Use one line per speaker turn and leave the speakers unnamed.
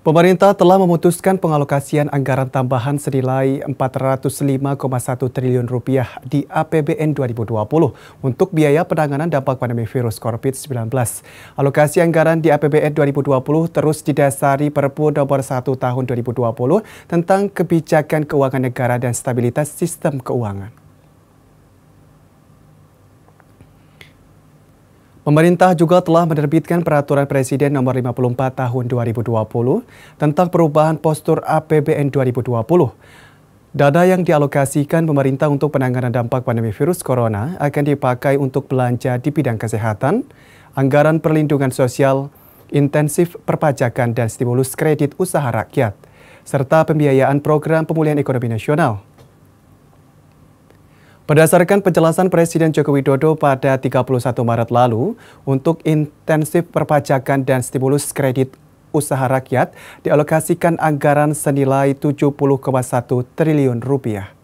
Pemerintah telah memutuskan pengalokasian anggaran tambahan senilai 405,1 triliun rupiah di APBN 2020 untuk biaya penanganan dampak pandemi virus COVID-19. Alokasi anggaran di APBN 2020 terus didasari Perpu Nomor 1 Tahun 2020 tentang kebijakan keuangan negara dan stabilitas sistem keuangan. Pemerintah juga telah menerbitkan Peraturan Presiden Nomor 54 Tahun 2020 tentang perubahan postur APBN 2020. Dana yang dialokasikan pemerintah untuk penanganan dampak pandemi virus corona akan dipakai untuk belanja di bidang kesehatan, anggaran perlindungan sosial, intensif perpajakan dan stimulus kredit usaha rakyat, serta pembiayaan program pemulihan ekonomi nasional. Berdasarkan penjelasan Presiden Joko Widodo pada 31 Maret lalu, untuk intensif perpajakan dan stimulus kredit usaha rakyat dialokasikan anggaran senilai 70,1 triliun rupiah.